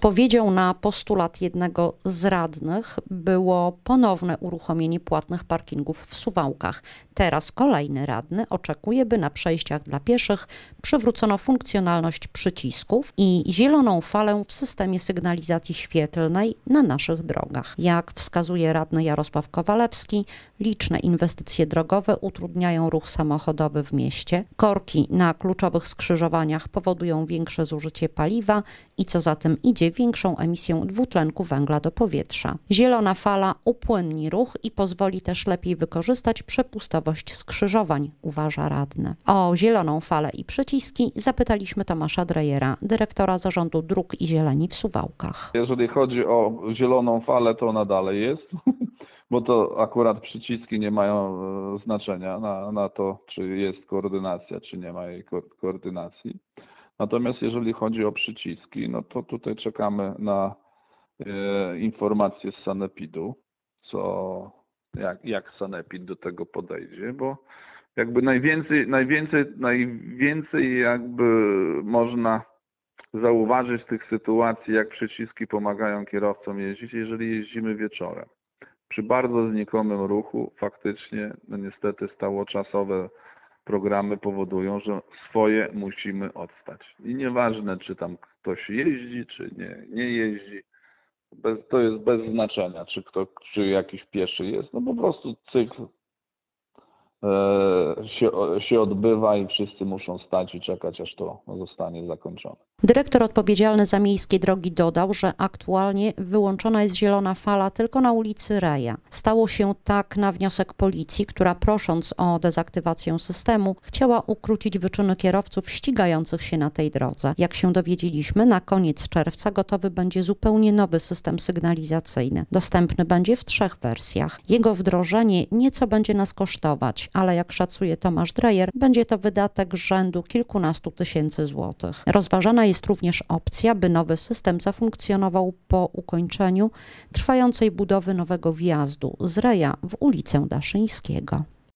Odpowiedzią na postulat jednego z radnych było ponowne uruchomienie płatnych parkingów w Suwałkach. Teraz kolejny radny oczekuje, by na przejściach dla pieszych przywrócono funkcjonalność przycisków i zieloną falę w systemie sygnalizacji świetlnej na naszych drogach. Jak wskazuje radny Jarosław Kowalewski, liczne inwestycje drogowe utrudniają ruch samochodowy w mieście. Korki na kluczowych skrzyżowaniach powodują większe zużycie paliwa i co za tym idzie, większą emisję dwutlenku węgla do powietrza. Zielona fala upłynni ruch i pozwoli też lepiej wykorzystać przepustowość skrzyżowań, uważa radny. O zieloną falę i przyciski zapytaliśmy Tomasza Drejera, dyrektora zarządu dróg i zieleni w Suwałkach. Jeżeli chodzi o zieloną falę, to ona dalej jest bo to akurat przyciski nie mają e, znaczenia na, na to, czy jest koordynacja, czy nie ma jej ko koordynacji. Natomiast jeżeli chodzi o przyciski, no to tutaj czekamy na e, informacje z Sanepidu, co, jak, jak Sanepid do tego podejdzie, bo jakby najwięcej, najwięcej, najwięcej jakby można zauważyć tych sytuacji, jak przyciski pomagają kierowcom jeździć, jeżeli jeździmy wieczorem. Przy bardzo znikomym ruchu faktycznie no niestety czasowe programy powodują, że swoje musimy odstać. I nieważne, czy tam ktoś jeździ, czy nie, nie jeździ, bez, to jest bez znaczenia, czy, kto, czy jakiś pieszy jest, no po prostu cykl E, się, się odbywa i wszyscy muszą stać i czekać, aż to zostanie zakończone. Dyrektor odpowiedzialny za miejskie drogi dodał, że aktualnie wyłączona jest zielona fala tylko na ulicy Reja. Stało się tak na wniosek policji, która prosząc o dezaktywację systemu, chciała ukrócić wyczyny kierowców ścigających się na tej drodze. Jak się dowiedzieliśmy, na koniec czerwca gotowy będzie zupełnie nowy system sygnalizacyjny. Dostępny będzie w trzech wersjach. Jego wdrożenie nieco będzie nas kosztować ale jak szacuje Tomasz Drejer, będzie to wydatek rzędu kilkunastu tysięcy złotych. Rozważana jest również opcja, by nowy system zafunkcjonował po ukończeniu trwającej budowy nowego wjazdu z Reja w ulicę Daszyńskiego.